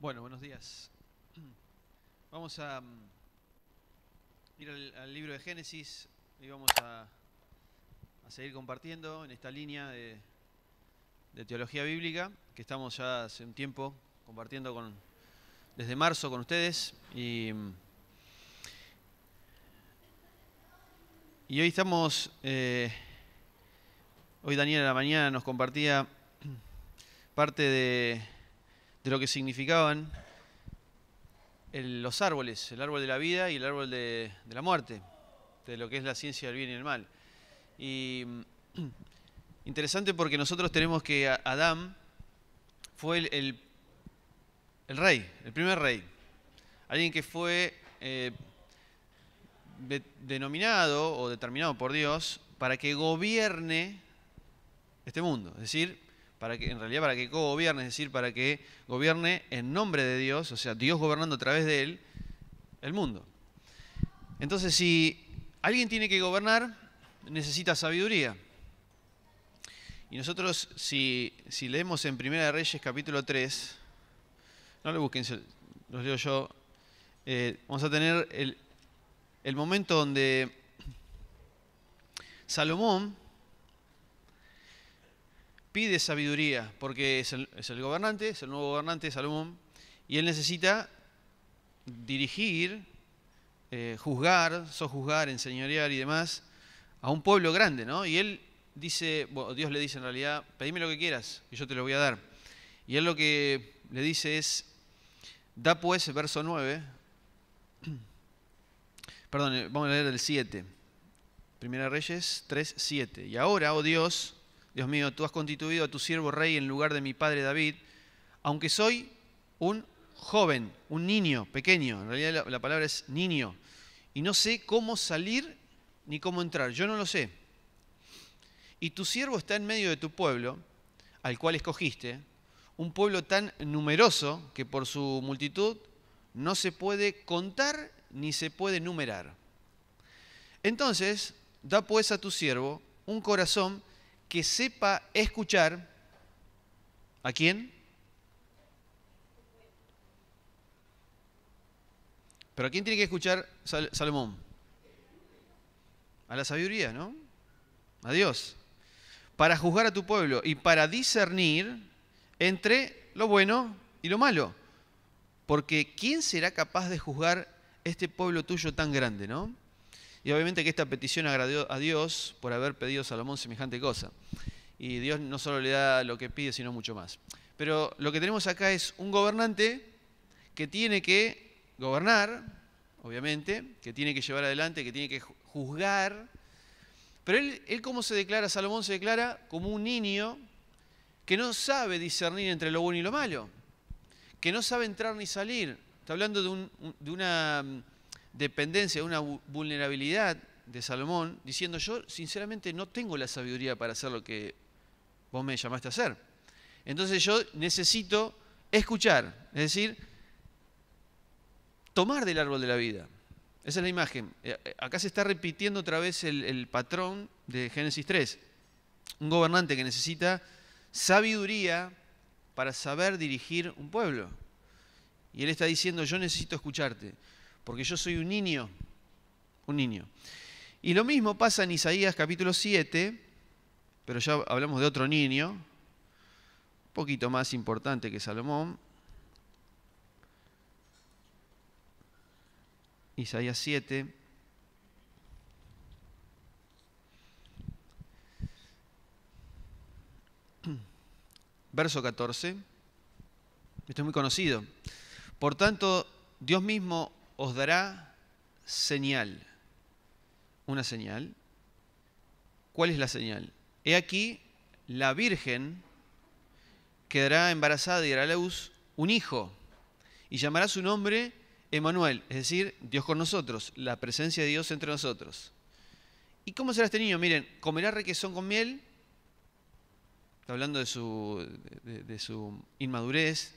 Bueno, buenos días. Vamos a mm, ir al, libro de Génesis y vamos a, seguir compartiendo en esta línea de, teología bíblica que estamos ya hace un tiempo compartiendo con, desde marzo con ustedes. Y, mm, hoy estamos, eh, hoy Daniel a la mañana nos compartía parte de de lo que significaban los árboles, el árbol de la vida y el árbol de, la muerte, de lo que es la ciencia del bien y el mal. Y mm, interesante porque nosotros tenemos que Adán fue el, rey, el primer rey, alguien que fue eh, denominado o determinado por Dios para que gobierne este mundo, es decir, para que, en realidad para que co-gobierne, es decir, para que gobierne en nombre de Dios, o sea, Dios gobernando a través de él, el mundo. Entonces, si alguien tiene que gobernar, necesita sabiduría. Y nosotros, si, leemos en Primera de Reyes capítulo 3, no lo busquen, los leo yo, eh, vamos a tener el, el momento donde Salomón pide sabiduría, porque es el, gobernante, es el nuevo gobernante, Salomón, y él necesita dirigir, eh, juzgar, sojuzgar, enseñorear y demás a un pueblo grande, ¿no? Y él dice, bueno, Dios le dice en realidad, pedime lo que quieras, y yo te lo voy a dar. Y él lo que le dice es, da pues, verso 9, perdón, eh, vamos a leer el 7, Primera Reyes 3, 7. Y ahora, oh Dios, Dios mío, tú has constituido a tu siervo rey en lugar de mi padre David, aunque soy un joven, un niño, pequeño, en realidad la, palabra es niño, y no sé cómo salir ni cómo entrar, yo no lo sé. Y tu siervo está en medio de tu pueblo, al cual escogiste, un pueblo tan numeroso que por su multitud no se puede contar ni se puede numerar. Entonces, da pues a tu siervo un corazón que sepa escuchar a quién. Pero ¿a quién tiene que escuchar Salomón? A la sabiduría, ¿no? A Dios. Para juzgar a tu pueblo y para discernir entre lo bueno y lo malo. Porque ¿quién será capaz de juzgar este pueblo tuyo tan grande, no? Y obviamente que esta petición agradó a Dios por haber pedido a Salomón semejante cosa. Y Dios no solo le da lo que pide, sino mucho más. Pero lo que tenemos acá es un gobernante que tiene que gobernar, obviamente, que tiene que llevar adelante, que tiene que juzgar. Pero él, cómo se declara, Salomón se declara como un niño que no sabe discernir entre lo bueno y lo malo, que no sabe entrar ni salir. Está hablando de, un, de una mm, dependencia, una vulnerabilidad de Salomón, diciendo yo sinceramente no tengo la sabiduría para hacer lo que vos me llamaste a hacer. Entonces yo necesito escuchar, es decir, tomar del árbol de la vida. Esa es la imagen. Eh, eh, acá se está repitiendo otra vez el, patrón de Génesis 3. Un gobernante que necesita sabiduría para saber dirigir un pueblo. Y él está diciendo, yo necesito escucharte porque yo soy un niño, un niño. Y lo mismo pasa en Isaías capítulo 7, pero ya hablamos de otro niño, un poquito más importante que Salomón. Isaías 7. Verso 14. Esto es muy conocido. Por tanto, Dios mismo os dará señal. Una señal. ¿Cuál es la señal? He aquí, la Virgen quedará embarazada y dará a luz un hijo y llamará su nombre Emanuel, es decir, Dios con nosotros, la presencia de Dios entre nosotros. ¿Y cómo será este niño? Miren, comerá requesón con miel, está hablando de su, de su inmadurez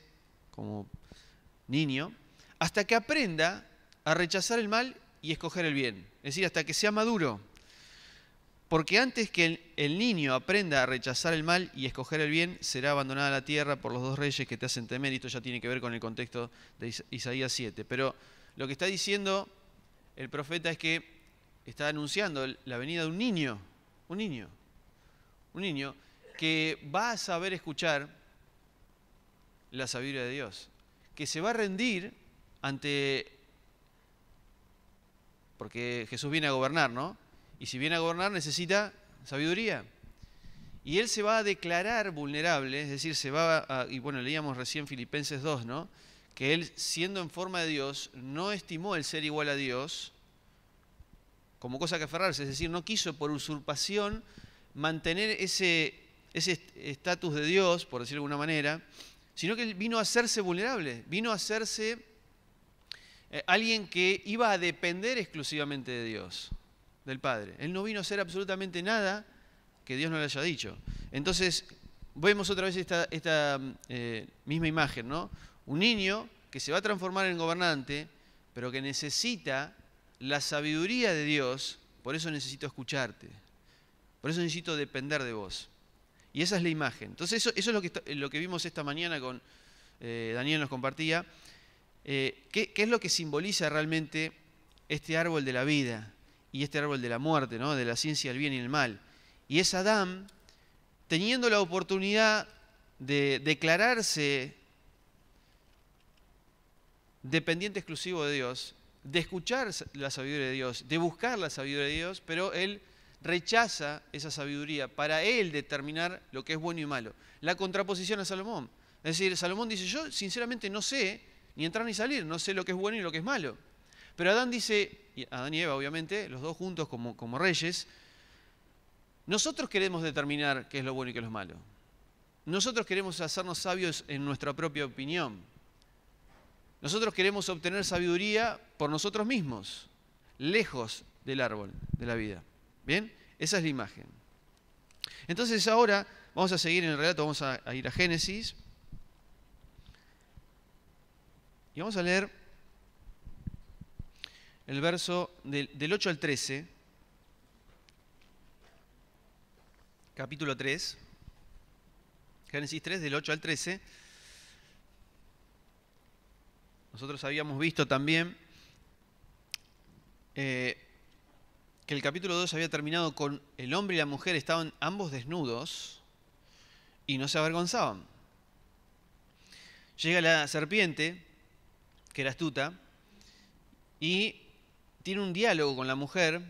como niño, hasta que aprenda a rechazar el mal y escoger el bien, es decir, hasta que sea maduro. Porque antes que el, niño aprenda a rechazar el mal y escoger el bien, será abandonada la tierra por los dos reyes que te hacen temer. Esto ya tiene que ver con el contexto de Isaías 7. Pero lo que está diciendo el profeta es que está anunciando la venida de un niño, un niño, un niño que va a saber escuchar la sabiduría de Dios, que se va a rendir ante porque Jesús viene a gobernar, ¿no? Y si viene a gobernar necesita sabiduría. Y él se va a declarar vulnerable, es decir, se va a, y bueno, leíamos recién Filipenses 2, ¿no? Que él, siendo en forma de Dios, no estimó el ser igual a Dios como cosa que aferrarse, es decir, no quiso por usurpación mantener ese estatus de Dios, por decirlo de alguna manera, sino que él vino a hacerse vulnerable, vino a hacerse eh, alguien que iba a depender exclusivamente de Dios, del Padre. Él no vino a hacer absolutamente nada que Dios no le haya dicho. Entonces, vemos otra vez esta, eh, misma imagen, ¿no? Un niño que se va a transformar en gobernante, pero que necesita la sabiduría de Dios, por eso necesito escucharte, por eso necesito depender de vos. Y esa es la imagen. Entonces, eso, es lo que, vimos esta mañana con eh, Daniel nos compartía. Eh, ¿qué, es lo que simboliza realmente este árbol de la vida y este árbol de la muerte, ¿no? de la ciencia del bien y el mal. Y es Adán teniendo la oportunidad de declararse dependiente exclusivo de Dios, de escuchar la sabiduría de Dios, de buscar la sabiduría de Dios, pero él rechaza esa sabiduría para él determinar lo que es bueno y malo. La contraposición a Salomón. Es decir, Salomón dice, yo sinceramente no sé ni entrar ni salir, no sé lo que es bueno y lo que es malo. Pero Adán dice, y Adán y Eva obviamente, los dos juntos como, como reyes, nosotros queremos determinar qué es lo bueno y qué es lo malo. Nosotros queremos hacernos sabios en nuestra propia opinión. Nosotros queremos obtener sabiduría por nosotros mismos, lejos del árbol de la vida. ¿Bien? Esa es la imagen. Entonces ahora vamos a seguir en el relato, vamos a ir a Génesis. Y vamos a leer el verso del, 8 al 13, capítulo 3, Génesis 3, del 8 al 13. Nosotros habíamos visto también eh, que el capítulo 2 había terminado con el hombre y la mujer estaban ambos desnudos y no se avergonzaban. Llega la serpiente que era astuta, y tiene un diálogo con la mujer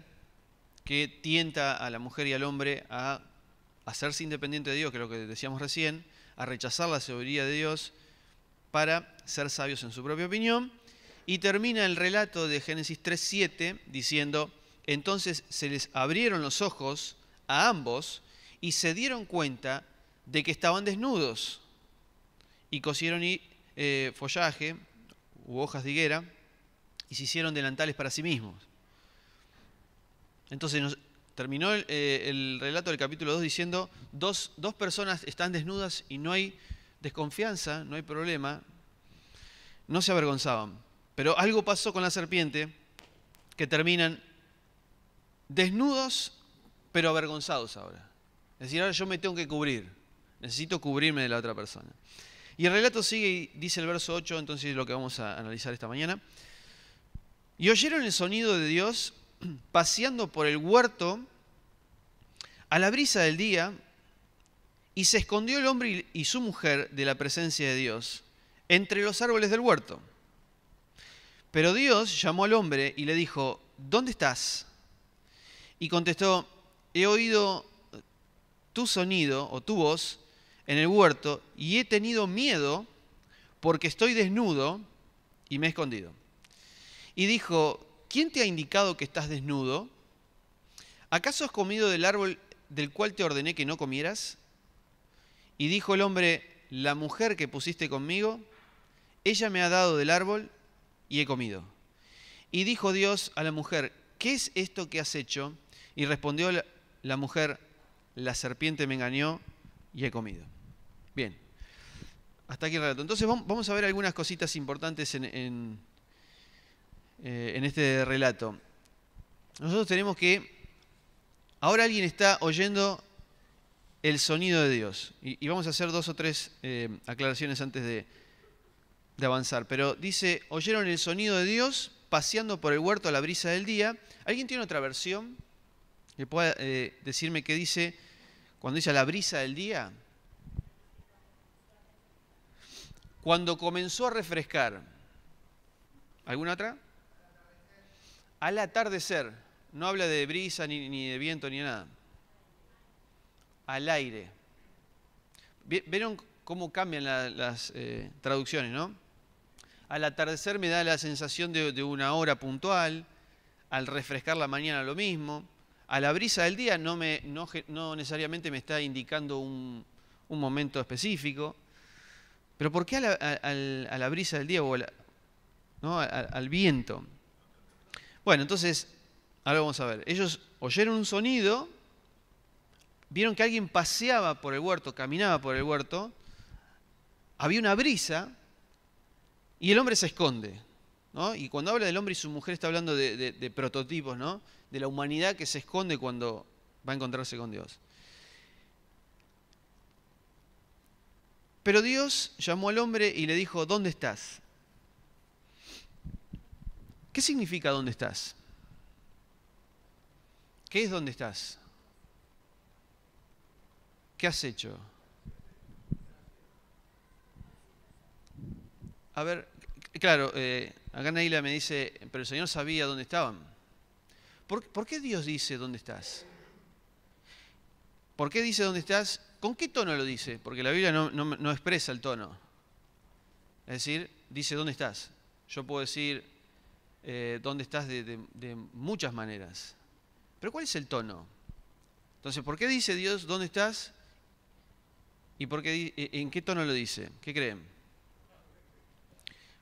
que tienta a la mujer y al hombre a hacerse independiente de Dios, que es lo que decíamos recién, a rechazar la sabiduría de Dios para ser sabios en su propia opinión. Y termina el relato de Génesis 3.7 diciendo, entonces se les abrieron los ojos a ambos y se dieron cuenta de que estaban desnudos y cosieron eh, follaje u hojas de higuera y se hicieron delantales para sí mismos. Entonces terminó eh, el, relato del capítulo 2 diciendo, dos, dos personas están desnudas y no hay desconfianza, no hay problema, no se avergonzaban. Pero algo pasó con la serpiente que terminan desnudos pero avergonzados ahora. Es decir, ahora yo me tengo que cubrir, necesito cubrirme de la otra persona. Y el relato sigue y dice el verso 8, entonces es lo que vamos a analizar esta mañana. Y oyeron el sonido de Dios paseando por el huerto a la brisa del día, y se escondió el hombre y su mujer de la presencia de Dios entre los árboles del huerto. Pero Dios llamó al hombre y le dijo, ¿dónde estás? Y contestó, he oído tu sonido o tu voz en el huerto y he tenido miedo porque estoy desnudo y me he escondido. Y dijo, ¿quién te ha indicado que estás desnudo? ¿Acaso has comido del árbol del cual te ordené que no comieras? Y dijo el hombre, la mujer que pusiste conmigo, ella me ha dado del árbol y he comido. Y dijo Dios a la mujer, ¿qué es esto que has hecho? Y respondió la mujer, la serpiente me engañó y he comido. Bien, hasta aquí el relato. Entonces vamos a ver algunas cositas importantes eh, en, este relato. Nosotros tenemos que, ahora alguien está oyendo el sonido de Dios. Y, vamos a hacer dos o tres eh, aclaraciones antes de, avanzar. Pero dice, oyeron el sonido de Dios paseando por el huerto a la brisa del día. ¿Alguien tiene otra versión que pueda eh, decirme qué dice cuando dice a la brisa del día? Cuando comenzó a refrescar. ¿Alguna otra? Al atardecer. No habla de brisa, ni, de viento, ni nada. Al aire. ¿Vieron cómo cambian las eh, traducciones, no? Al atardecer me da la sensación de, una hora puntual, al refrescar la mañana lo mismo, a la brisa del día no, me, necesariamente me está indicando un, un momento específico, pero ¿por qué a la, brisa del día o al, viento? Bueno, entonces, ahora vamos a ver. Ellos oyeron un sonido, vieron que alguien paseaba por el huerto, caminaba por el huerto, había una brisa y el hombre se esconde. ¿no? Y cuando habla del hombre y su mujer está hablando de, de prototipos, ¿no? de la humanidad que se esconde cuando va a encontrarse con Dios. Pero Dios llamó al hombre y le dijo, ¿dónde estás? ¿Qué significa dónde estás? ¿Qué es dónde estás? ¿Qué has hecho? A ver, claro, eh, acá Naila me dice, pero el Señor sabía dónde estaban. ¿Por, ¿Por qué Dios dice dónde estás? ¿Por qué dice dónde estás ¿Con qué tono lo dice? Porque la Biblia no, expresa el tono. Es decir, dice, ¿dónde estás? Yo puedo decir, eh, ¿dónde estás? De, de muchas maneras. Pero ¿cuál es el tono? Entonces, ¿por qué dice Dios, ¿dónde estás? ¿Y por qué, eh, en qué tono lo dice? ¿Qué creen?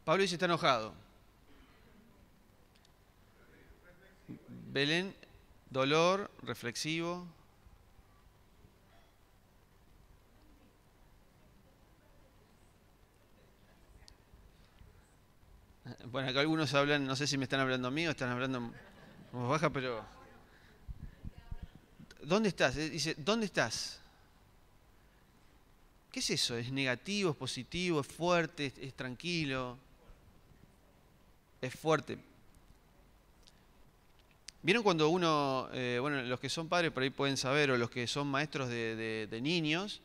Pablo dice, está enojado. Belén, dolor, reflexivo, Bueno, acá algunos hablan, no sé si me están hablando a mí o están hablando en voz baja, pero. ¿Dónde estás? Eh, dice, ¿dónde estás? ¿Qué es eso? ¿Es negativo? ¿Es positivo? ¿Es fuerte? ¿Es, tranquilo? Es fuerte. ¿Vieron cuando uno, eh, bueno, los que son padres por ahí pueden saber, o los que son maestros de, niños,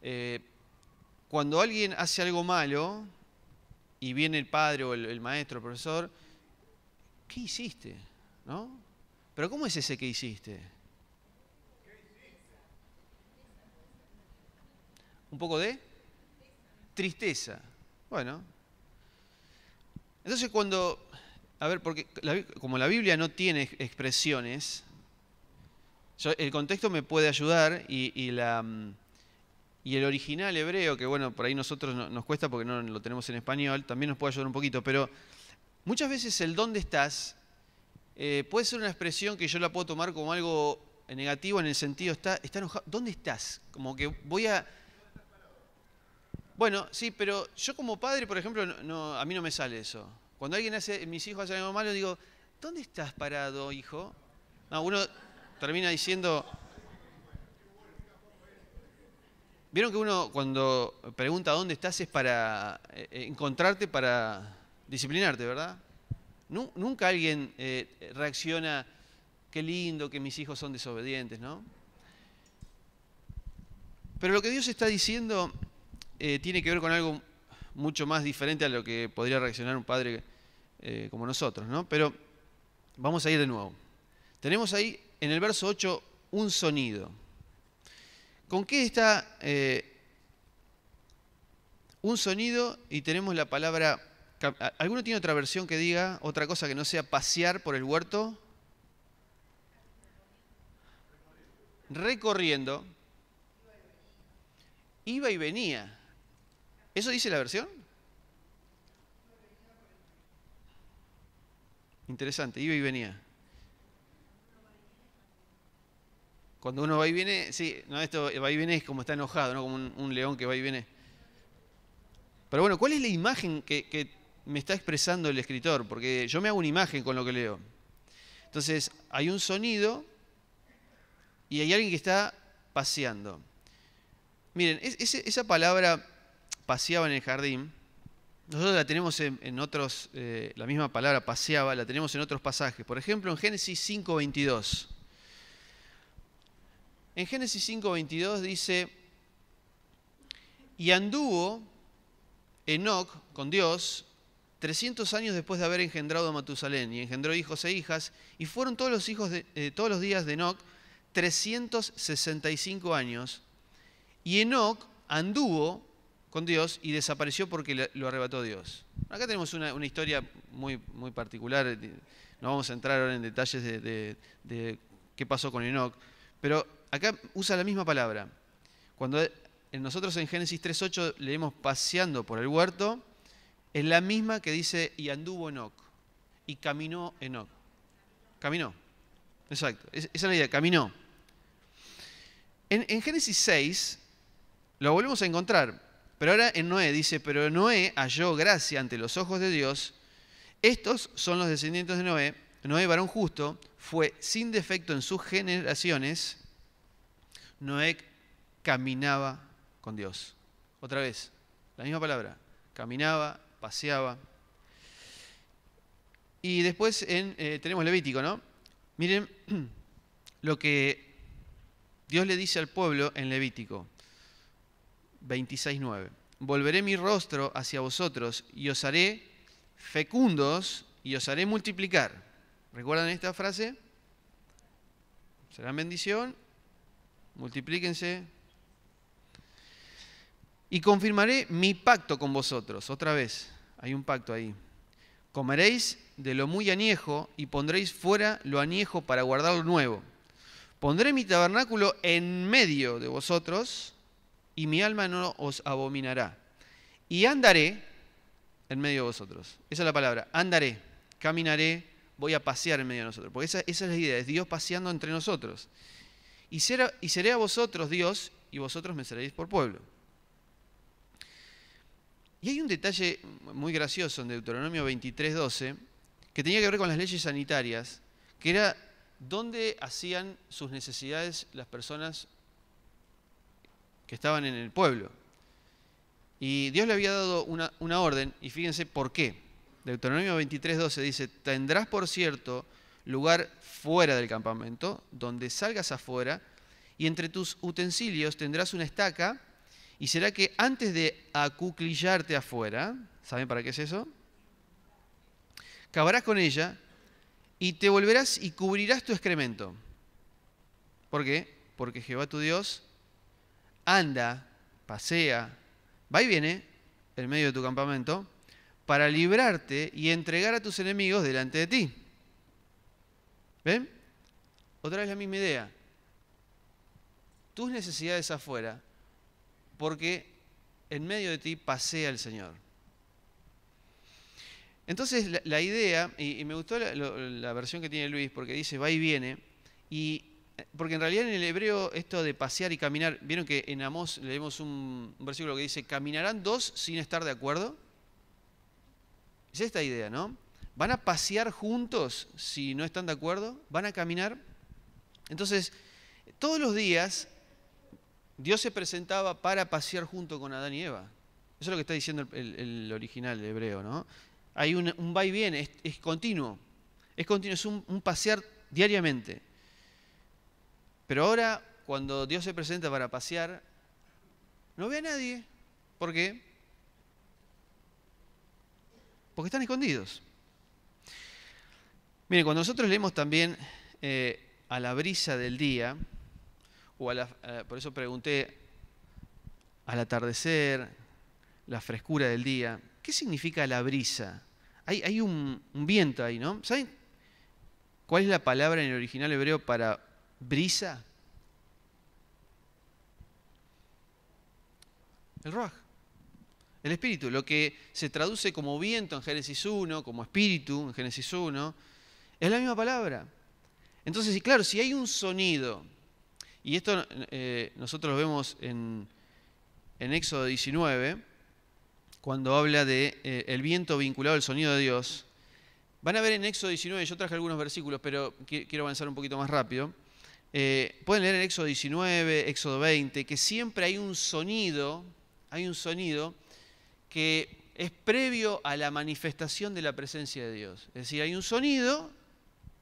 eh, cuando alguien hace algo malo, y viene el padre o el, maestro, el profesor, ¿qué hiciste? ¿No? Pero ¿cómo es ese que hiciste? ¿Un poco de? Tristeza. Bueno. Entonces cuando, a ver, porque como la Biblia no tiene expresiones, el contexto me puede ayudar y la mm, y el original hebreo, que bueno, por ahí nosotros nos cuesta porque no lo tenemos en español, también nos puede ayudar un poquito, pero muchas veces el dónde estás eh, puede ser una expresión que yo la puedo tomar como algo negativo en el sentido, está, está enojado, ¿dónde estás? Como que voy a... Bueno, sí, pero yo como padre, por ejemplo, a mí no me sale eso. Cuando alguien hace, mis hijos hacen algo malo, digo, ¿dónde estás parado, hijo? uno termina diciendo, Vieron que uno cuando pregunta dónde estás es para eh, eh, encontrarte, para disciplinarte, ¿verdad? Nunca alguien eh, reacciona, qué lindo que mis hijos son desobedientes, ¿no? Pero lo que Dios está diciendo tiene que ver con algo mucho más diferente a lo que podría reaccionar un padre como nosotros, ¿no? Pero vamos a ir de nuevo. Tenemos ahí en el verso 8 un sonido. ¿Con qué está eh, un sonido y tenemos la palabra... ¿Alguno tiene otra versión que diga otra cosa que no sea pasear por el huerto? Recorriendo. Iba y venía. ¿Eso dice la versión? Interesante, iba y venía. Cuando uno va y viene, sí, esto va y viene es como está enojado, ¿no? Como un, león que va y viene. Pero bueno, ¿cuál es la imagen que, me está expresando el escritor? Porque yo me hago una imagen con lo que leo. Entonces, hay un sonido y hay alguien que está paseando. Miren, esa palabra paseaba en el jardín, nosotros la tenemos en, otros, eh, la misma palabra paseaba, la tenemos en otros pasajes. Por ejemplo, en Génesis 5.22. En Génesis 5:22 dice, y anduvo Enoch con Dios 300 años después de haber engendrado a Matusalén, y engendró hijos e hijas, y fueron todos los, hijos de, eh, todos los días de Enoch 365 años, y Enoch anduvo con Dios y desapareció porque lo arrebató Dios. Acá tenemos una, historia muy, muy particular, eh, no vamos a entrar ahora en detalles de, qué pasó con Enoch, pero acá usa la misma palabra. Cuando nosotros en Génesis 3.8 leemos paseando por el huerto, es la misma que dice, y anduvo Enoch, y caminó enoc Caminó. Exacto. esa es la idea, caminó. En, en Génesis 6 lo volvemos a encontrar, pero ahora en Noé dice, pero Noé halló gracia ante los ojos de Dios. Estos son los descendientes de Noé. Noé, varón justo, fue sin defecto en sus generaciones Noé caminaba con Dios. Otra vez, la misma palabra. Caminaba, paseaba. Y después en, eh, tenemos Levítico, ¿no? Miren lo que Dios le dice al pueblo en Levítico 26.9. Volveré mi rostro hacia vosotros y os haré fecundos y os haré multiplicar. ¿Recuerdan esta frase? Serán bendición multiplíquense. Y confirmaré mi pacto con vosotros. Otra vez, hay un pacto ahí. Comeréis de lo muy añejo y pondréis fuera lo añejo para guardar lo nuevo. Pondré mi tabernáculo en medio de vosotros y mi alma no os abominará. Y andaré en medio de vosotros. Esa es la palabra, andaré, caminaré, voy a pasear en medio de nosotros. Porque esa, esa es la idea, es Dios paseando entre nosotros y, y seré a vosotros Dios, y vosotros me seréis por pueblo. Y hay un detalle muy gracioso en Deuteronomio 23:12 que tenía que ver con las leyes sanitarias, que era dónde hacían sus necesidades las personas que estaban en el pueblo. Y Dios le había dado una, una orden, y fíjense por qué. Deuteronomio 23:12 dice, tendrás por cierto lugar fuera del campamento, donde salgas afuera, y entre tus utensilios tendrás una estaca, y será que antes de acuclillarte afuera, ¿saben para qué es eso? Cavarás con ella y te volverás y cubrirás tu excremento. ¿Por qué? Porque Jehová tu Dios anda, pasea, va y viene en medio de tu campamento para librarte y entregar a tus enemigos delante de ti. ¿Ven? Otra vez la misma idea. Tus necesidades afuera, porque en medio de ti pasea el Señor. Entonces la, idea, y, me gustó la, versión que tiene Luis, porque dice va y viene, y eh, porque en realidad en el hebreo esto de pasear y caminar, vieron que en Amós leemos un, un versículo que dice, caminarán dos sin estar de acuerdo. Es esta idea, ¿no? ¿Van a pasear juntos si no están de acuerdo? ¿Van a caminar? Entonces, todos los días Dios se presentaba para pasear junto con Adán y Eva. Eso es lo que está diciendo el, original de hebreo, ¿no? Hay un, va y viene, es, continuo. Es continuo, es un, un pasear diariamente. Pero ahora, cuando Dios se presenta para pasear, no ve a nadie. ¿Por qué? Porque están escondidos. Mire, cuando nosotros leemos también eh, a la brisa del día, o eh, por eso pregunté al atardecer, la frescura del día, ¿qué significa la brisa? Hay, un, viento ahí, ¿no? ¿Saben cuál es la palabra en el original hebreo para brisa? El Ruaj. el espíritu, lo que se traduce como viento en Génesis 1, como espíritu en Génesis 1, es la misma palabra. Entonces, y claro, si hay un sonido, y esto eh, nosotros lo vemos en, Éxodo 19, cuando habla de eh, el viento vinculado al sonido de Dios, van a ver en Éxodo 19, yo traje algunos versículos, pero quiero avanzar un poquito más rápido. Eh, pueden leer en Éxodo 19, Éxodo 20, que siempre hay un sonido, hay un sonido que es previo a la manifestación de la presencia de Dios. Es decir, hay un sonido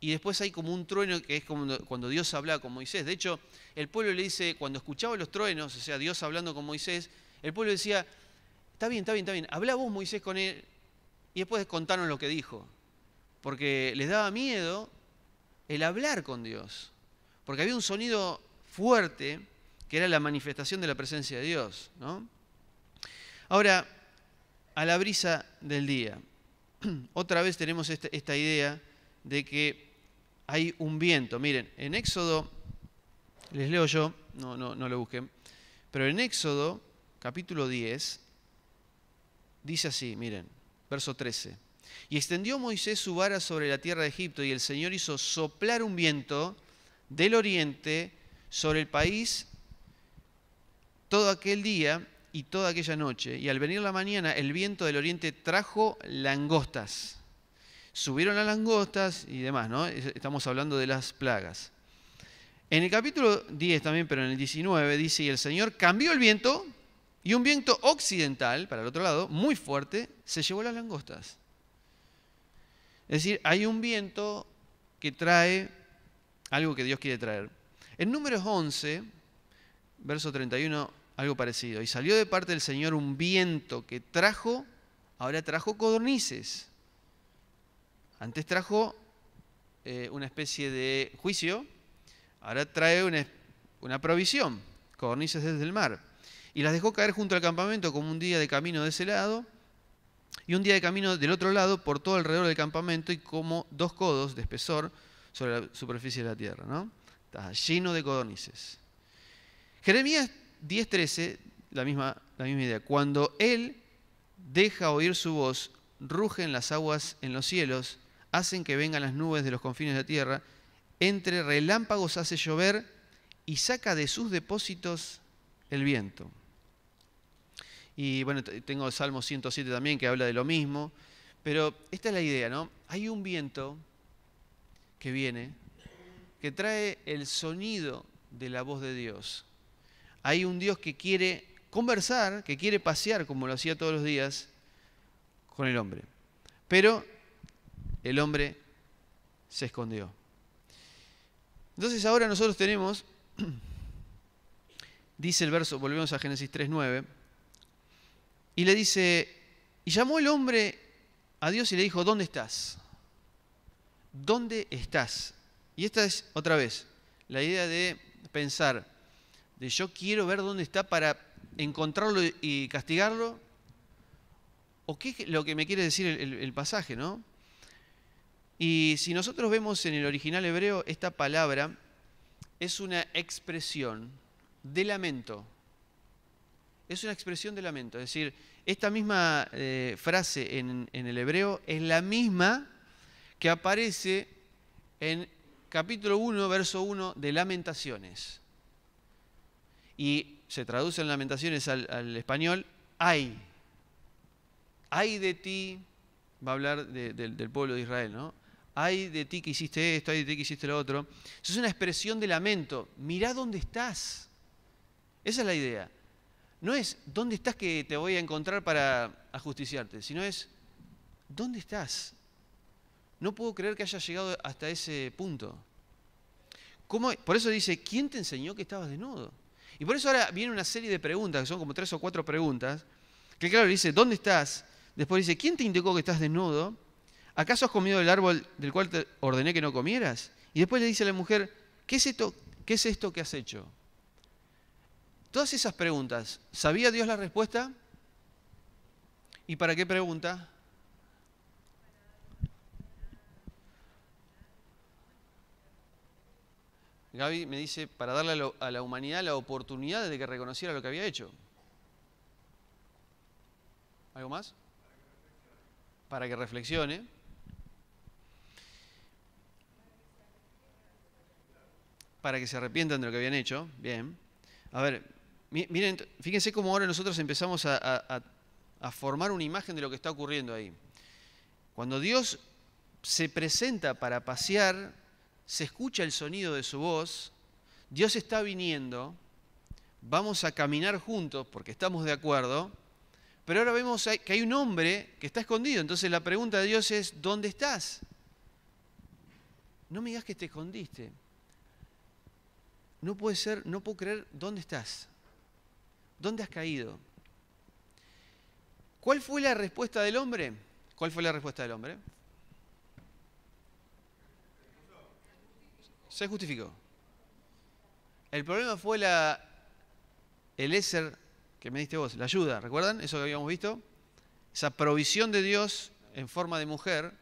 y después hay como un trueno que es como cuando Dios habla con Moisés. De hecho, el pueblo le dice, cuando escuchaba los truenos, o sea, Dios hablando con Moisés, el pueblo decía, está bien, está bien, está bien, habla vos Moisés con él. Y después contaron lo que dijo, porque les daba miedo el hablar con Dios, porque había un sonido fuerte que era la manifestación de la presencia de Dios. Ahora, a la brisa del día, otra vez tenemos este, esta idea de que hay un viento. Miren, en Éxodo, les leo yo, no, no, no lo busquen, pero en Éxodo, capítulo 10, dice así, miren, verso 13. Y extendió Moisés su vara sobre la tierra de Egipto y el Señor hizo soplar un viento del oriente sobre el país todo aquel día y toda aquella noche. Y al venir la mañana, el viento del oriente trajo langostas subieron las langostas y demás, ¿no? Estamos hablando de las plagas. En el capítulo 10 también, pero en el 19, dice, y el Señor cambió el viento, y un viento occidental, para el otro lado, muy fuerte, se llevó las langostas. Es decir, hay un viento que trae algo que Dios quiere traer. En números 11, verso 31, algo parecido. Y salió de parte del Señor un viento que trajo, ahora trajo codornices antes trajo eh, una especie de juicio, ahora trae una, provisión, cornices desde el mar. Y las dejó caer junto al campamento como un día de camino de ese lado y un día de camino del otro lado por todo alrededor del campamento y como dos codos de espesor sobre la superficie de la tierra. ¿no? Está lleno de codornices. Jeremías 10:13, la misma, la misma idea. Cuando él deja oír su voz, rugen las aguas en los cielos, hacen que vengan las nubes de los confines de la tierra, entre relámpagos hace llover y saca de sus depósitos el viento. Y bueno, tengo el Salmo 107 también que habla de lo mismo, pero esta es la idea, ¿no? Hay un viento que viene, que trae el sonido de la voz de Dios. Hay un Dios que quiere conversar, que quiere pasear, como lo hacía todos los días, con el hombre. Pero el hombre se escondió. Entonces ahora nosotros tenemos, dice el verso, volvemos a Génesis 3.9, y le dice, y llamó el hombre a Dios y le dijo, ¿dónde estás? ¿Dónde estás? Y esta es otra vez la idea de pensar, de yo quiero ver dónde está para encontrarlo y castigarlo, o qué es lo que me quiere decir el, el pasaje, ¿no? Y si nosotros vemos en el original hebreo, esta palabra es una expresión de lamento. Es una expresión de lamento. Es decir, esta misma eh, frase en, el hebreo es la misma que aparece en capítulo 1, verso 1 de Lamentaciones. Y se traduce en Lamentaciones al, español, hay. Hay de ti, va a hablar del pueblo de Israel, ¿no? Hay de ti que hiciste esto, hay de ti que hiciste lo otro. Eso es una expresión de lamento. Mirá dónde estás. Esa es la idea. No es dónde estás que te voy a encontrar para ajusticiarte, sino es dónde estás. No puedo creer que hayas llegado hasta ese punto. Por eso dice, ¿quién te enseñó que estabas desnudo? Y por eso ahora viene una serie de preguntas, que son como tres o cuatro preguntas, que claro, dice, ¿dónde estás? Después dice, ¿quién te indicó que estás desnudo? ¿acaso has comido el árbol del cual te ordené que no comieras? Y después le dice a la mujer, ¿qué es esto, qué es esto que has hecho? Todas esas preguntas, ¿sabía Dios la respuesta? ¿Y para qué pregunta? Gaby me dice, para darle a la humanidad la oportunidad de que reconociera lo que había hecho. ¿Algo más? Para que reflexione. para que se arrepientan de lo que habían hecho. Bien. A ver, miren, fíjense cómo ahora nosotros empezamos a, formar una imagen de lo que está ocurriendo ahí. Cuando Dios se presenta para pasear, se escucha el sonido de su voz, Dios está viniendo, vamos a caminar juntos porque estamos de acuerdo, pero ahora vemos que hay un hombre que está escondido, entonces la pregunta de Dios es, ¿dónde estás? No me digas que te escondiste no puede ser, no puedo creer dónde estás, dónde has caído. ¿Cuál fue la respuesta del hombre? ¿Cuál fue la respuesta del hombre? Se justificó. El problema fue la, el éser que me diste vos, la ayuda, ¿recuerdan? Eso que habíamos visto. Esa provisión de Dios en forma de mujer,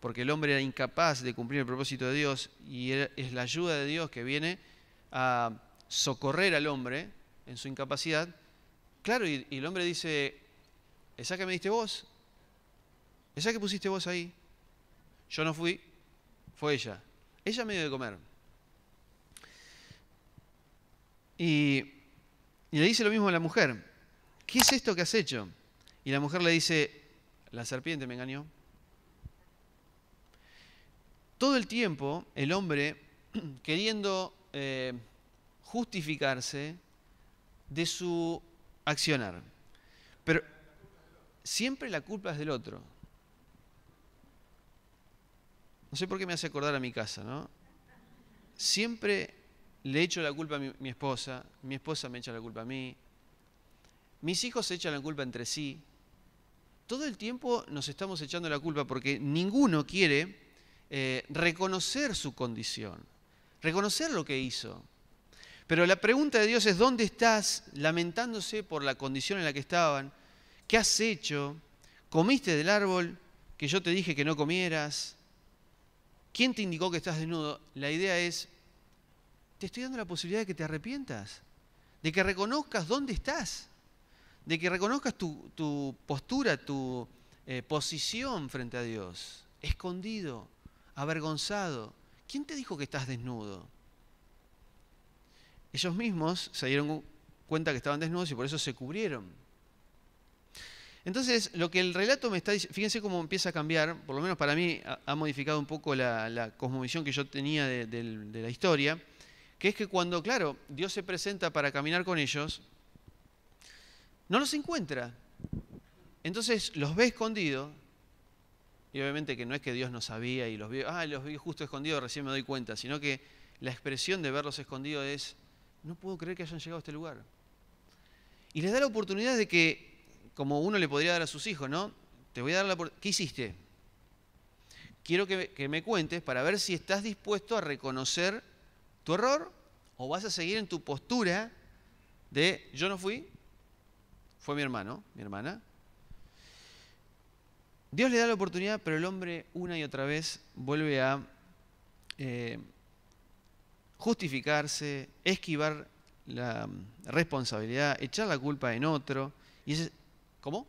porque el hombre era incapaz de cumplir el propósito de Dios y es la ayuda de Dios que viene a socorrer al hombre en su incapacidad, claro, y, el hombre dice, esa que me diste vos, esa que pusiste vos ahí, yo no fui, fue ella. Ella me dio de comer. y le dice lo mismo a la mujer, ¿qué es esto que has hecho? Y la mujer le dice, la serpiente me engañó. Todo el tiempo el hombre queriendo eh, justificarse de su accionar. Pero siempre la culpa es del otro. No sé por qué me hace acordar a mi casa, ¿no? Siempre le echo la culpa a mi, esposa, mi esposa me echa la culpa a mí, mis hijos echan la culpa entre sí. Todo el tiempo nos estamos echando la culpa porque ninguno quiere eh, reconocer su condición reconocer lo que hizo. Pero la pregunta de Dios es, ¿dónde estás lamentándose por la condición en la que estaban? ¿Qué has hecho? ¿Comiste del árbol que yo te dije que no comieras? ¿Quién te indicó que estás desnudo? La idea es, te estoy dando la posibilidad de que te arrepientas, de que reconozcas dónde estás, de que reconozcas tu, postura, tu eh, posición frente a Dios, escondido, avergonzado, ¿quién te dijo que estás desnudo? Ellos mismos se dieron cuenta que estaban desnudos y por eso se cubrieron. Entonces, lo que el relato me está diciendo, fíjense cómo empieza a cambiar, por lo menos para mí ha, modificado un poco la, cosmovisión que yo tenía de, de la historia, que es que cuando, claro, Dios se presenta para caminar con ellos, no los encuentra. Entonces los ve escondidos y obviamente que no es que Dios no sabía y los vio, ah, los vi justo escondidos, recién me doy cuenta, sino que la expresión de verlos escondidos es, no puedo creer que hayan llegado a este lugar. Y les da la oportunidad de que, como uno le podría dar a sus hijos, ¿no? Te voy a dar la oportunidad, ¿qué hiciste? Quiero que me cuentes para ver si estás dispuesto a reconocer tu error o vas a seguir en tu postura de yo no fui, fue mi hermano, mi hermana, Dios le da la oportunidad, pero el hombre una y otra vez vuelve a eh, justificarse, esquivar la mm, responsabilidad, echar la culpa en otro. Y ¿Cómo?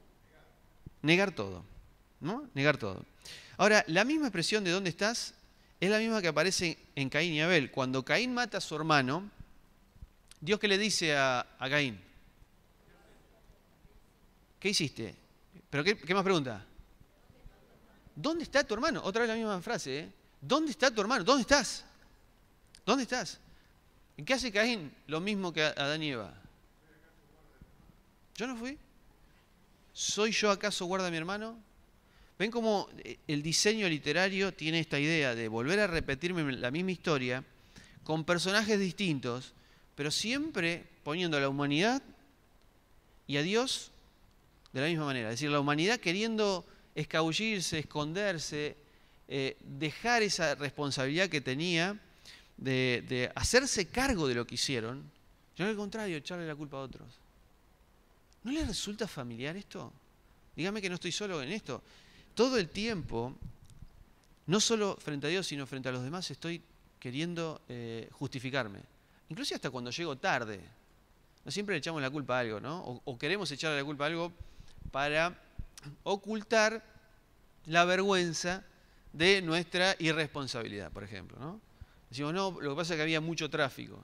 Negar todo. ¿No? Negar todo. Ahora, la misma expresión de dónde estás es la misma que aparece en Caín y Abel. Cuando Caín mata a su hermano, Dios ¿qué le dice a, Caín, ¿qué hiciste? ¿Pero qué, qué más pregunta? ¿Dónde está tu hermano? Otra vez la misma frase, ¿eh? ¿Dónde está tu hermano? ¿Dónde estás? ¿Dónde estás? ¿En qué hace Caín lo mismo que Adán y Eva? Yo no fui. ¿Soy yo acaso guarda mi hermano? Ven cómo eh, el diseño literario tiene esta idea de volver a repetirme la misma historia con personajes distintos, pero siempre poniendo a la humanidad y a Dios de la misma manera. Es decir, la humanidad queriendo escabullirse, esconderse, eh, dejar esa responsabilidad que tenía de, hacerse cargo de lo que hicieron, sino al contrario, echarle la culpa a otros. ¿No les resulta familiar esto? Dígame que no estoy solo en esto. Todo el tiempo, no solo frente a Dios, sino frente a los demás, estoy queriendo eh, justificarme. Incluso hasta cuando llego tarde. No siempre le echamos la culpa a algo, ¿no? O, o queremos echarle la culpa a algo para ocultar la vergüenza de nuestra irresponsabilidad, por ejemplo. ¿no? Decimos, no, lo que pasa es que había mucho tráfico.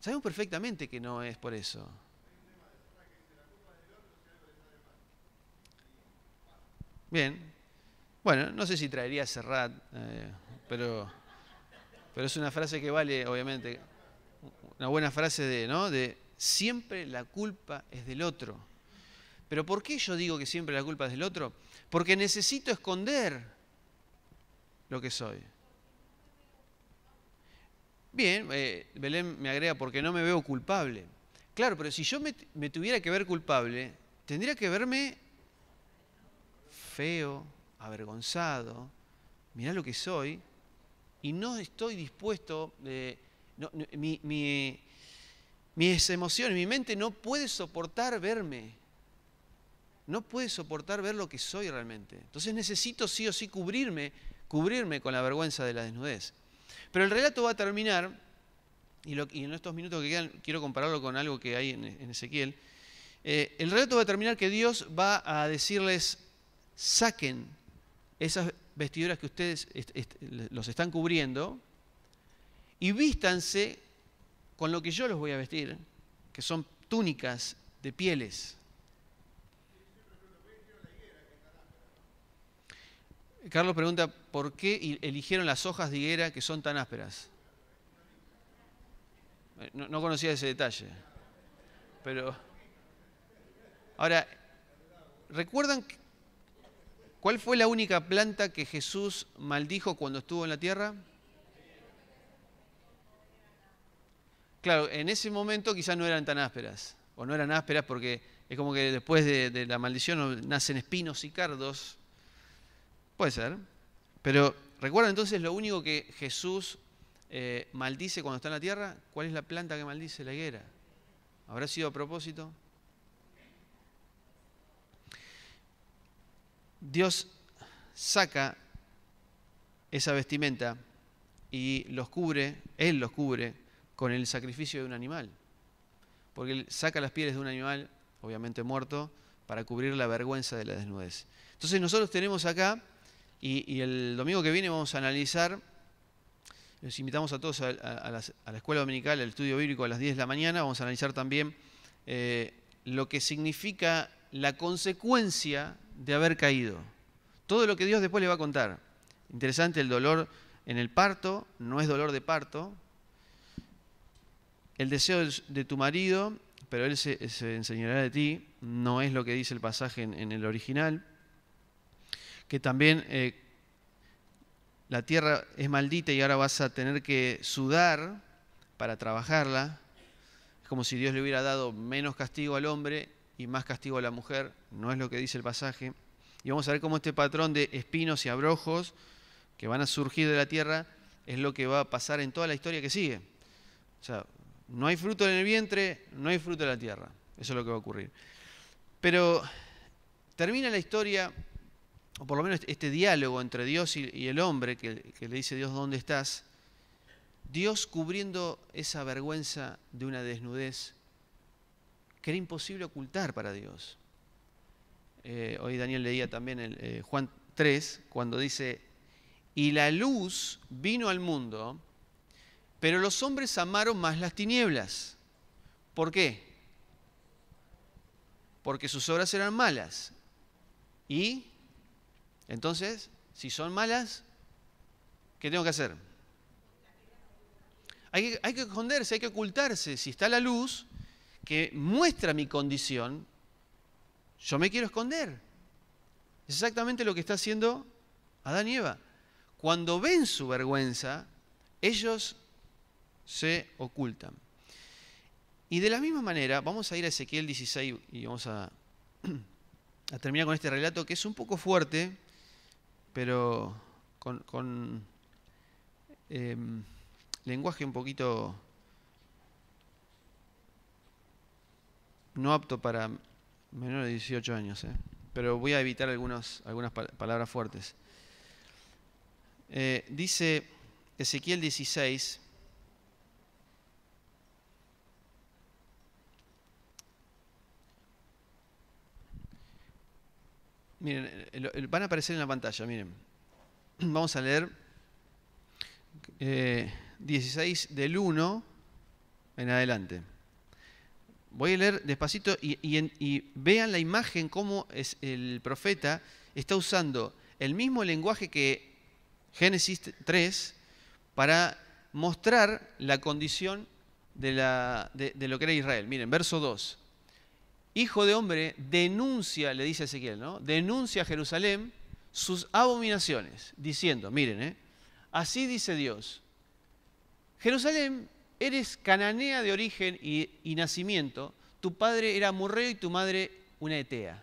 Sabemos perfectamente que no es por eso. Bien. Bueno, no sé si traería Serrat, eh, pero, pero es una frase que vale, obviamente, una buena frase de, ¿no? De siempre la culpa es del otro. Pero ¿por qué yo digo que siempre la culpa es del otro? Porque necesito esconder lo que soy. Bien, eh, Belén me agrega porque no me veo culpable. Claro, pero si yo me, tuviera que ver culpable, tendría que verme feo, avergonzado, mirá lo que soy, y no estoy dispuesto, de, eh, mi, mi, mis emociones, mi mente no puede soportar verme no puede soportar ver lo que soy realmente. Entonces necesito sí o sí cubrirme, cubrirme con la vergüenza de la desnudez. Pero el relato va a terminar, y, lo, en estos minutos que quedan quiero compararlo con algo que hay en, Ezequiel, eh, el relato va a terminar que Dios va a decirles, saquen esas vestiduras que ustedes los están cubriendo y vístanse con lo que yo los voy a vestir, que son túnicas de pieles. Carlos pregunta, ¿por qué eligieron las hojas de higuera que son tan ásperas? Eh, no, conocía ese detalle. Pero. Ahora, ¿recuerdan cuál fue la única planta que Jesús maldijo cuando estuvo en la tierra? Claro, en ese momento quizás no eran tan ásperas, o no eran ásperas porque es como que después de la maldición nacen espinos y cardos, Puede ser. Pero recuerda entonces lo único que Jesús eh, maldice cuando está en la tierra. ¿Cuál es la planta que maldice la higuera? ¿Habrá sido a propósito? Dios saca esa vestimenta y los cubre, Él los cubre con el sacrificio de un animal. Porque Él saca las pieles de un animal, obviamente muerto, para cubrir la vergüenza de la desnudez. Entonces nosotros tenemos acá y, el domingo que viene vamos a analizar, los invitamos a todos a, la escuela dominical, al estudio bíblico a las 10 de la mañana, vamos a analizar también eh, lo que significa la consecuencia de haber caído. Todo lo que Dios después le va a contar. Interesante el dolor en el parto, no es dolor de parto. El deseo de tu marido, pero él se, enseñará de ti, no es lo que dice el pasaje en el original que también eh, la tierra es maldita y ahora vas a tener que sudar para trabajarla. Es como si Dios le hubiera dado menos castigo al hombre y más castigo a la mujer. No es lo que dice el pasaje. Y vamos a ver cómo este patrón de espinos y abrojos que van a surgir de la tierra es lo que va a pasar en toda la historia que sigue. O sea, no hay fruto en el vientre, no hay fruto en la tierra. Eso es lo que va a ocurrir. Pero termina la historia o por lo menos este diálogo entre Dios y, el hombre, que, le dice Dios, ¿dónde estás? Dios cubriendo esa vergüenza de una desnudez que era imposible ocultar para Dios. Eh, hoy Daniel leía también el, eh, Juan 3, cuando dice, y la luz vino al mundo, pero los hombres amaron más las tinieblas. ¿Por qué? Porque sus obras eran malas. Y entonces, si son malas, ¿qué tengo que hacer? Hay que, esconderse, hay que ocultarse. Si está la luz que muestra mi condición, yo me quiero esconder. Es exactamente lo que está haciendo Adán y Eva. Cuando ven su vergüenza, ellos se ocultan. Y de la misma manera, vamos a ir a Ezequiel 16 y vamos a terminar con este relato que es un poco fuerte, pero con, em, lenguaje un poquito no apto para menores de 18 años, eh. pero voy a evitar algunas palabras fuertes. Eh, dice Ezequiel 16, Miren, van a aparecer en la pantalla, miren. Vamos a leer 16 eh, del 1 en adelante. Voy a leer despacito y, vean la imagen cómo es el profeta está usando el mismo lenguaje que Génesis 3 para mostrar la condición de, de lo que era Israel. Miren, verso 2. Hijo de hombre, denuncia, le dice Ezequiel, ¿no? Denuncia a Jerusalén sus abominaciones, diciendo, miren, ¿eh? así dice Dios, Jerusalén, eres cananea de origen y, nacimiento, tu padre era murreo y tu madre una etea.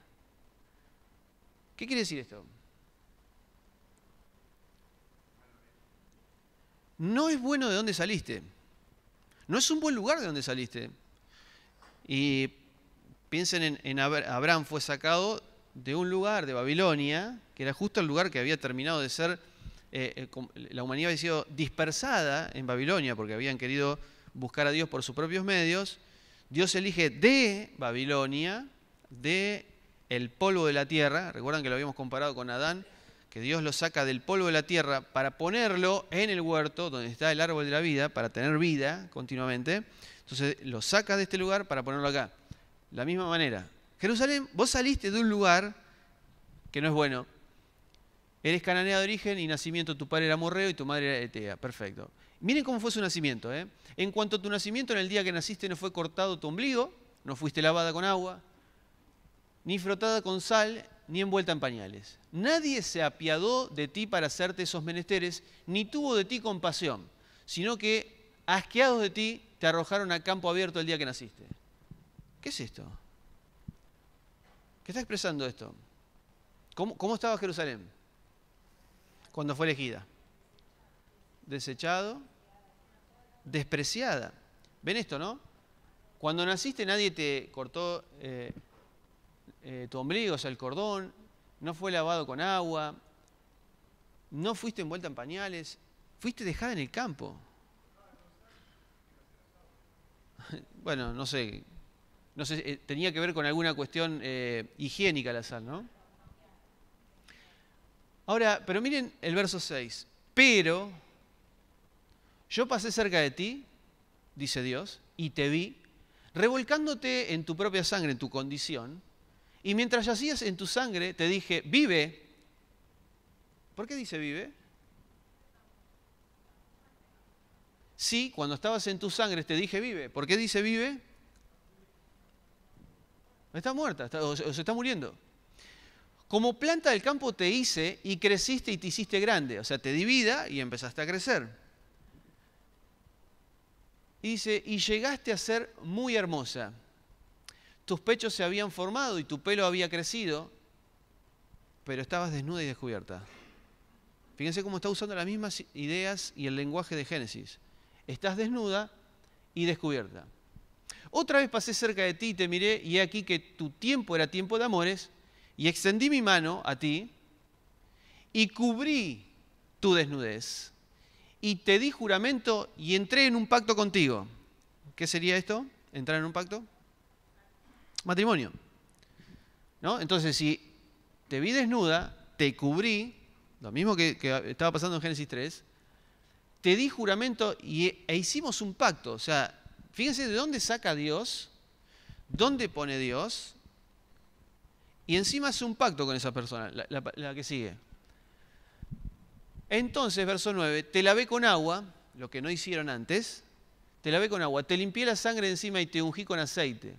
¿Qué quiere decir esto? No es bueno de dónde saliste. No es un buen lugar de donde saliste. Y Piensen en, Abraham fue sacado de un lugar, de Babilonia, que era justo el lugar que había terminado de ser, eh, eh, la humanidad había sido dispersada en Babilonia porque habían querido buscar a Dios por sus propios medios. Dios elige de Babilonia, de el polvo de la tierra, recuerdan que lo habíamos comparado con Adán, que Dios lo saca del polvo de la tierra para ponerlo en el huerto donde está el árbol de la vida, para tener vida continuamente. Entonces lo saca de este lugar para ponerlo acá la misma manera. Jerusalén, vos saliste de un lugar que no es bueno. Eres cananea de origen y nacimiento, tu padre era morreo y tu madre era etea. Perfecto. Miren cómo fue su nacimiento. ¿eh? En cuanto a tu nacimiento, en el día que naciste no fue cortado tu ombligo, no fuiste lavada con agua, ni frotada con sal, ni envuelta en pañales. Nadie se apiadó de ti para hacerte esos menesteres, ni tuvo de ti compasión, sino que, asqueados de ti, te arrojaron a campo abierto el día que naciste. ¿Qué es esto? ¿Qué está expresando esto? ¿Cómo, estaba Jerusalén cuando fue elegida? Desechado, despreciada. ¿Ven esto, no? Cuando naciste nadie te cortó eh, eh, tu ombligo, o sea, el cordón, no fue lavado con agua, no fuiste envuelta en pañales, fuiste dejada en el campo. Bueno, no sé no sé, eh, tenía que ver con alguna cuestión eh, higiénica la sal, ¿no? Ahora, pero miren el verso 6. Pero yo pasé cerca de ti, dice Dios, y te vi, revolcándote en tu propia sangre, en tu condición, y mientras yacías en tu sangre, te dije, vive. ¿Por qué dice vive? Sí, cuando estabas en tu sangre te dije vive. ¿Por qué dice vive? Está muerta, o, se está muriendo. Como planta del campo te hice y creciste y te hiciste grande. O sea, te divida y empezaste a crecer. dice, y llegaste a ser muy hermosa. Tus pechos se habían formado y tu pelo había crecido, pero estabas desnuda y descubierta. Fíjense cómo está usando las mismas ideas y el lenguaje de Génesis. Estás desnuda y descubierta. Otra vez pasé cerca de ti y te miré, y he aquí que tu tiempo era tiempo de amores, y extendí mi mano a ti, y cubrí tu desnudez, y te di juramento, y entré en un pacto contigo. ¿Qué sería esto? ¿Entrar en un pacto? Matrimonio. ¿No? Entonces, si te vi desnuda, te cubrí, lo mismo que, estaba pasando en Génesis 3, te di juramento y, e hicimos un pacto. O sea, Fíjense de dónde saca Dios, dónde pone Dios, y encima hace un pacto con esa persona, la, que sigue. Entonces, verso 9, te lavé con agua, lo que no hicieron antes, te lavé con agua, te limpié la sangre encima y te ungí con aceite.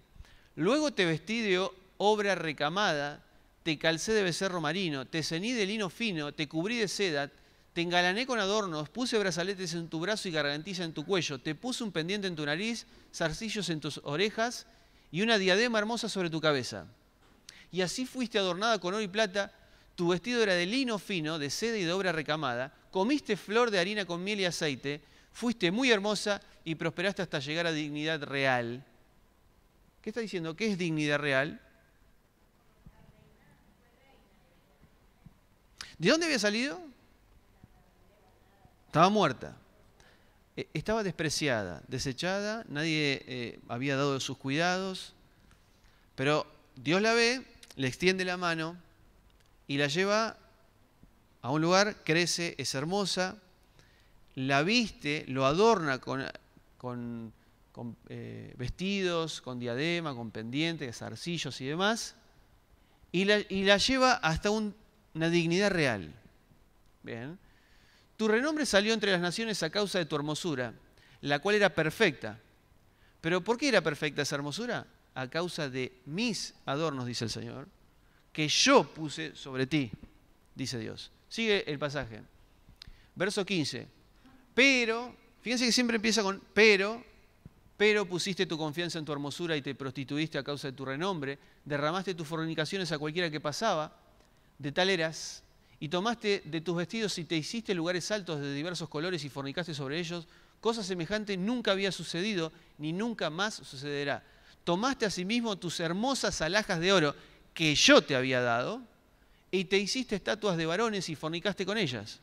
Luego te vestí de obra recamada, te calcé de becerro marino, te ceñí de lino fino, te cubrí de seda, te engalané con adornos, puse brazaletes en tu brazo y gargantilla en tu cuello, te puse un pendiente en tu nariz, zarcillos en tus orejas y una diadema hermosa sobre tu cabeza. Y así fuiste adornada con oro y plata, tu vestido era de lino fino, de seda y de obra recamada, comiste flor de harina con miel y aceite, fuiste muy hermosa y prosperaste hasta llegar a dignidad real. ¿Qué está diciendo? ¿Qué es dignidad real? ¿De dónde había salido? Estaba muerta. E, estaba despreciada, desechada, nadie eh, había dado de sus cuidados, pero Dios la ve, le extiende la mano y la lleva a un lugar, crece, es hermosa, la viste, lo adorna con, eh, vestidos, con diadema, con pendientes, zarcillos y demás, y la, lleva hasta una dignidad real. Bien tu renombre salió entre las naciones a causa de tu hermosura, la cual era perfecta. Pero ¿por qué era perfecta esa hermosura? A causa de mis adornos, dice el Señor, que yo puse sobre ti, dice Dios. Sigue el pasaje. Verso 15. Pero, fíjense que siempre empieza con pero, pero pusiste tu confianza en tu hermosura y te prostituiste a causa de tu renombre, derramaste tus fornicaciones a cualquiera que pasaba, de tal eras y tomaste de tus vestidos y te hiciste lugares altos de diversos colores y fornicaste sobre ellos, cosa semejante nunca había sucedido ni nunca más sucederá. Tomaste asimismo tus hermosas alhajas de oro que yo te había dado y te hiciste estatuas de varones y fornicaste con ellas.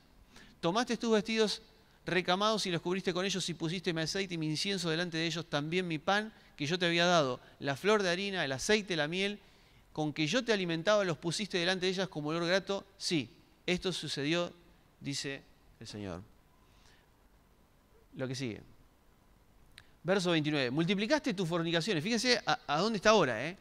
Tomaste tus vestidos recamados y los cubriste con ellos y pusiste mi aceite y mi incienso delante de ellos, también mi pan que yo te había dado, la flor de harina, el aceite, la miel, con que yo te alimentaba, los pusiste delante de ellas como olor grato, sí, esto sucedió, dice el Señor. Lo que sigue. Verso 29. Multiplicaste tus fornicaciones. Fíjense a, dónde está ahora, ¿eh?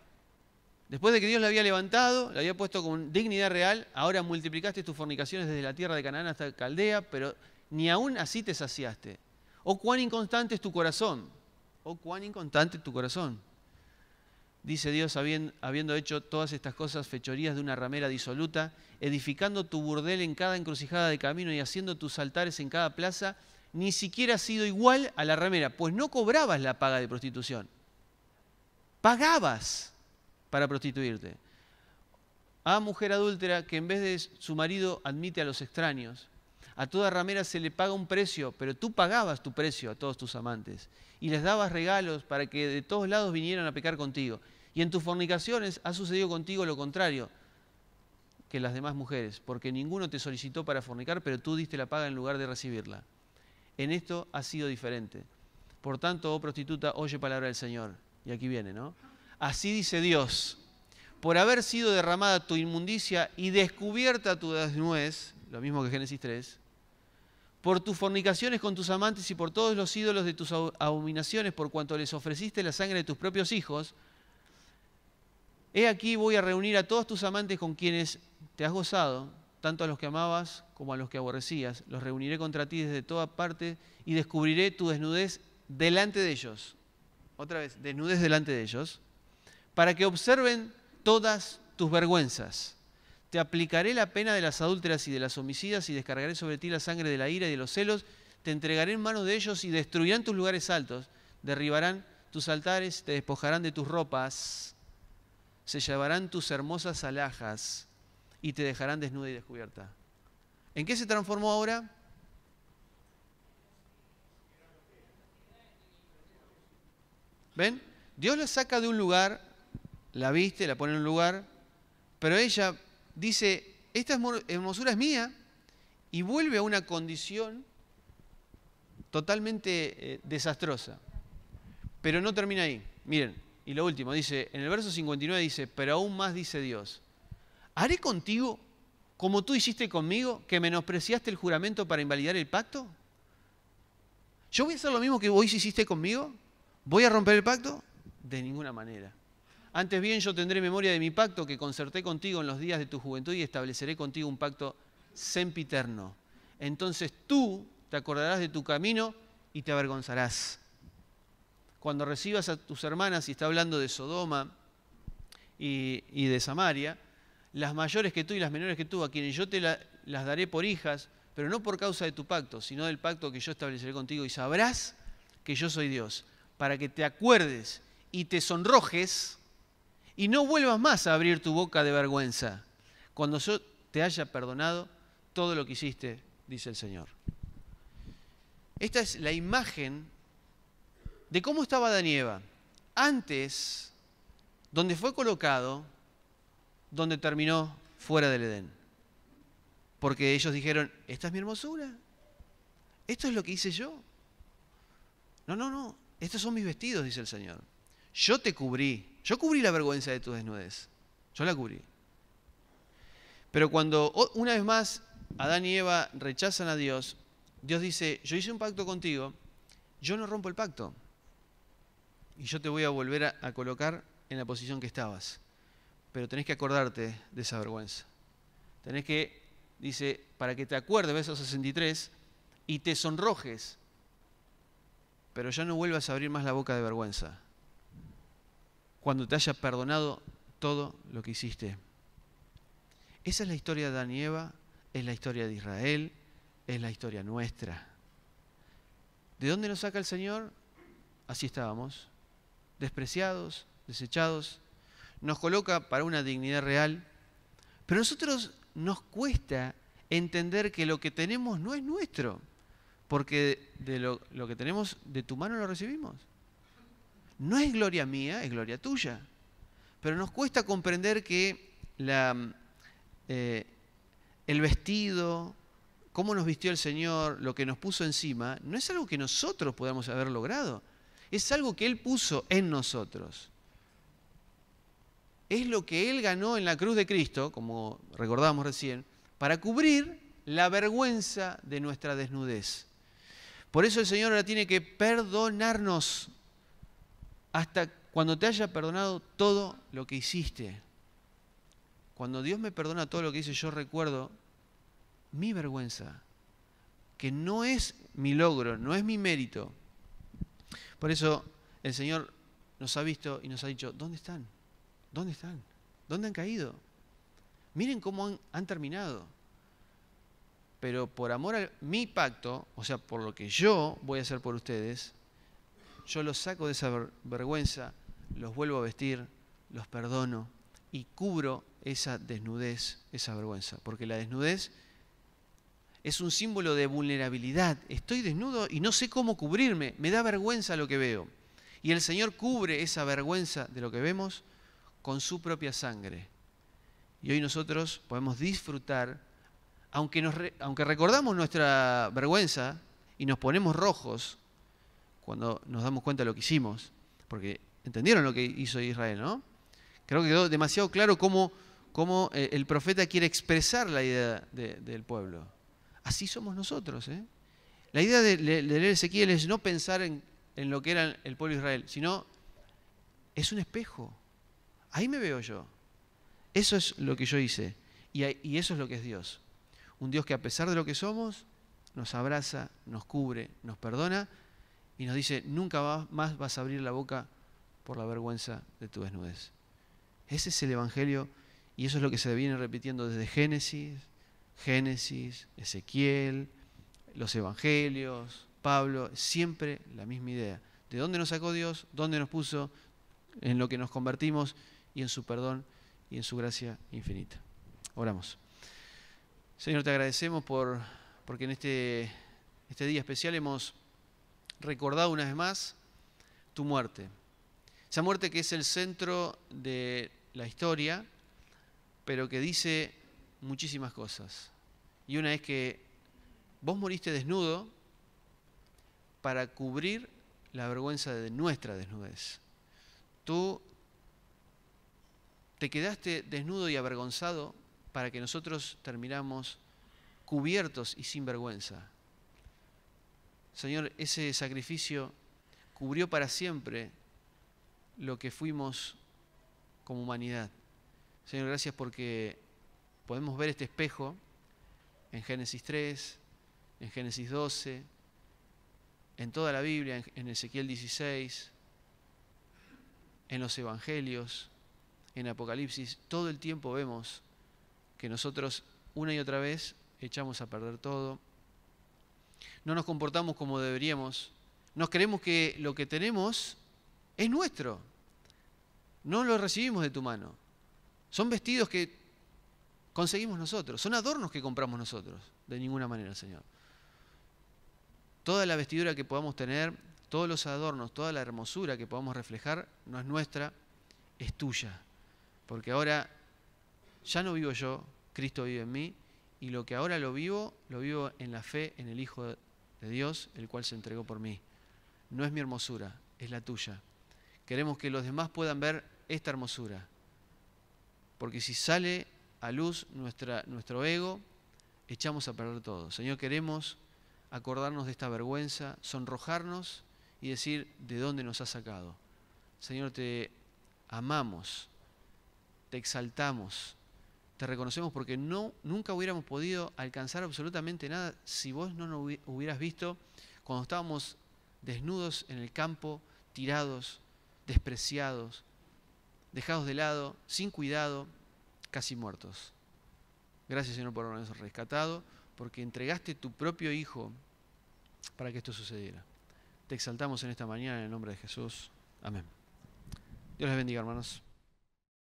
Después de que Dios la había levantado, la había puesto con dignidad real, ahora multiplicaste tus fornicaciones desde la tierra de Canaán hasta Caldea, pero ni aún así te saciaste. Oh, cuán inconstante es tu corazón. Oh, cuán inconstante es tu corazón dice Dios, habiendo hecho todas estas cosas, fechorías de una ramera disoluta, edificando tu burdel en cada encrucijada de camino y haciendo tus altares en cada plaza, ni siquiera ha sido igual a la ramera, pues no cobrabas la paga de prostitución. Pagabas para prostituirte. A mujer adúltera que en vez de su marido admite a los extraños. A toda ramera se le paga un precio, pero tú pagabas tu precio a todos tus amantes y les dabas regalos para que de todos lados vinieran a pecar contigo. Y en tus fornicaciones ha sucedido contigo lo contrario que las demás mujeres, porque ninguno te solicitó para fornicar, pero tú diste la paga en lugar de recibirla. En esto ha sido diferente. Por tanto, oh prostituta, oye palabra del Señor. Y aquí viene, ¿no? Así dice Dios, por haber sido derramada tu inmundicia y descubierta tu desnuez, lo mismo que Génesis 3, por tus fornicaciones con tus amantes y por todos los ídolos de tus abominaciones, por cuanto les ofreciste la sangre de tus propios hijos, He aquí voy a reunir a todos tus amantes con quienes te has gozado, tanto a los que amabas como a los que aborrecías. Los reuniré contra ti desde toda parte y descubriré tu desnudez delante de ellos. Otra vez, desnudez delante de ellos, para que observen todas tus vergüenzas. Te aplicaré la pena de las adúlteras y de las homicidas y descargaré sobre ti la sangre de la ira y de los celos. Te entregaré en manos de ellos y destruirán tus lugares altos, derribarán tus altares, te despojarán de tus ropas se llevarán tus hermosas alhajas y te dejarán desnuda y descubierta. ¿En qué se transformó ahora? ¿Ven? Dios la saca de un lugar, la viste, la pone en un lugar, pero ella dice, esta hermosura es mía, y vuelve a una condición totalmente eh, desastrosa. Pero no termina ahí. Miren, y lo último, dice, en el verso 59 dice, pero aún más dice Dios, ¿haré contigo como tú hiciste conmigo, que menospreciaste el juramento para invalidar el pacto? ¿Yo voy a hacer lo mismo que vos hiciste conmigo? ¿Voy a romper el pacto? De ninguna manera. Antes bien yo tendré memoria de mi pacto que concerté contigo en los días de tu juventud y estableceré contigo un pacto sempiterno. Entonces tú te acordarás de tu camino y te avergonzarás cuando recibas a tus hermanas, y está hablando de Sodoma y, de Samaria, las mayores que tú y las menores que tú, a quienes yo te las daré por hijas, pero no por causa de tu pacto, sino del pacto que yo estableceré contigo, y sabrás que yo soy Dios, para que te acuerdes y te sonrojes y no vuelvas más a abrir tu boca de vergüenza, cuando yo te haya perdonado todo lo que hiciste, dice el Señor. Esta es la imagen de cómo estaba Adán y Eva antes, donde fue colocado, donde terminó fuera del Edén. Porque ellos dijeron, esta es mi hermosura, esto es lo que hice yo. No, no, no, estos son mis vestidos, dice el Señor. Yo te cubrí, yo cubrí la vergüenza de tu desnudez, yo la cubrí. Pero cuando una vez más Adán y Eva rechazan a Dios, Dios dice, yo hice un pacto contigo, yo no rompo el pacto y yo te voy a volver a, colocar en la posición que estabas. Pero tenés que acordarte de esa vergüenza. Tenés que, dice, para que te acuerdes, esos 63, y te sonrojes, pero ya no vuelvas a abrir más la boca de vergüenza. Cuando te haya perdonado todo lo que hiciste. Esa es la historia de Danieva, es la historia de Israel, es la historia nuestra. ¿De dónde nos saca el Señor? Así estábamos despreciados, desechados, nos coloca para una dignidad real, pero a nosotros nos cuesta entender que lo que tenemos no es nuestro, porque de lo, que tenemos de tu mano lo recibimos. No es gloria mía, es gloria tuya, pero nos cuesta comprender que la, eh, el vestido, cómo nos vistió el Señor, lo que nos puso encima, no es algo que nosotros podamos haber logrado, es algo que Él puso en nosotros. Es lo que Él ganó en la cruz de Cristo, como recordamos recién, para cubrir la vergüenza de nuestra desnudez. Por eso el Señor ahora tiene que perdonarnos hasta cuando te haya perdonado todo lo que hiciste. Cuando Dios me perdona todo lo que hice, yo recuerdo mi vergüenza, que no es mi logro, no es mi mérito, por eso el Señor nos ha visto y nos ha dicho, ¿dónde están? ¿Dónde están? ¿Dónde han caído? Miren cómo han, terminado. Pero por amor a mi pacto, o sea, por lo que yo voy a hacer por ustedes, yo los saco de esa vergüenza, los vuelvo a vestir, los perdono y cubro esa desnudez, esa vergüenza. Porque la desnudez es un símbolo de vulnerabilidad. Estoy desnudo y no sé cómo cubrirme. Me da vergüenza lo que veo. Y el Señor cubre esa vergüenza de lo que vemos con su propia sangre. Y hoy nosotros podemos disfrutar, aunque, aunque recordamos nuestra vergüenza y nos ponemos rojos cuando nos damos cuenta de lo que hicimos, porque entendieron lo que hizo Israel, ¿no? Creo que quedó demasiado claro cómo, eh, el profeta quiere expresar la idea del pueblo. Así somos nosotros. ¿eh? La idea de, leer Ezequiel es no pensar en, lo que era el pueblo de Israel, sino es un espejo. Ahí me veo yo. Eso es lo que yo hice. Y, y eso es lo que es Dios. Un Dios que a pesar de lo que somos, nos abraza, nos cubre, nos perdona y nos dice, nunca más vas a abrir la boca por la vergüenza de tu desnudez. Ese es el Evangelio y eso es lo que se viene repitiendo desde Génesis, Génesis, Ezequiel, los Evangelios, Pablo, siempre la misma idea. ¿De dónde nos sacó Dios? ¿Dónde nos puso? En lo que nos convertimos y en su perdón y en su gracia infinita. Oramos. Señor, te agradecemos por, porque en este, este día especial hemos recordado una vez más tu muerte. Esa muerte que es el centro de la historia, pero que dice muchísimas cosas. Y una es que vos moriste desnudo para cubrir la vergüenza de nuestra desnudez. Tú te quedaste desnudo y avergonzado para que nosotros terminamos cubiertos y sin vergüenza. Señor, ese sacrificio cubrió para siempre lo que fuimos como humanidad. Señor, gracias porque Podemos ver este espejo en Génesis 3, en Génesis 12, en toda la Biblia, en Ezequiel 16, en los Evangelios, en Apocalipsis. Todo el tiempo vemos que nosotros una y otra vez echamos a perder todo. No nos comportamos como deberíamos. Nos creemos que lo que tenemos es nuestro. No lo recibimos de tu mano. Son vestidos que conseguimos nosotros. Son adornos que compramos nosotros, de ninguna manera, Señor. Toda la vestidura que podamos tener, todos los adornos, toda la hermosura que podamos reflejar, no es nuestra, es tuya. Porque ahora ya no vivo yo, Cristo vive en mí, y lo que ahora lo vivo, lo vivo en la fe en el Hijo de Dios, el cual se entregó por mí. No es mi hermosura, es la tuya. Queremos que los demás puedan ver esta hermosura. Porque si sale a luz nuestra, nuestro ego, echamos a perder todo. Señor, queremos acordarnos de esta vergüenza, sonrojarnos y decir de dónde nos has sacado. Señor, te amamos, te exaltamos, te reconocemos porque no, nunca hubiéramos podido alcanzar absolutamente nada si vos no nos hubieras visto cuando estábamos desnudos en el campo, tirados, despreciados, dejados de lado, sin cuidado, casi muertos. Gracias Señor por habernos rescatado, porque entregaste tu propio Hijo para que esto sucediera. Te exaltamos en esta mañana en el nombre de Jesús. Amén. Dios les bendiga, hermanos.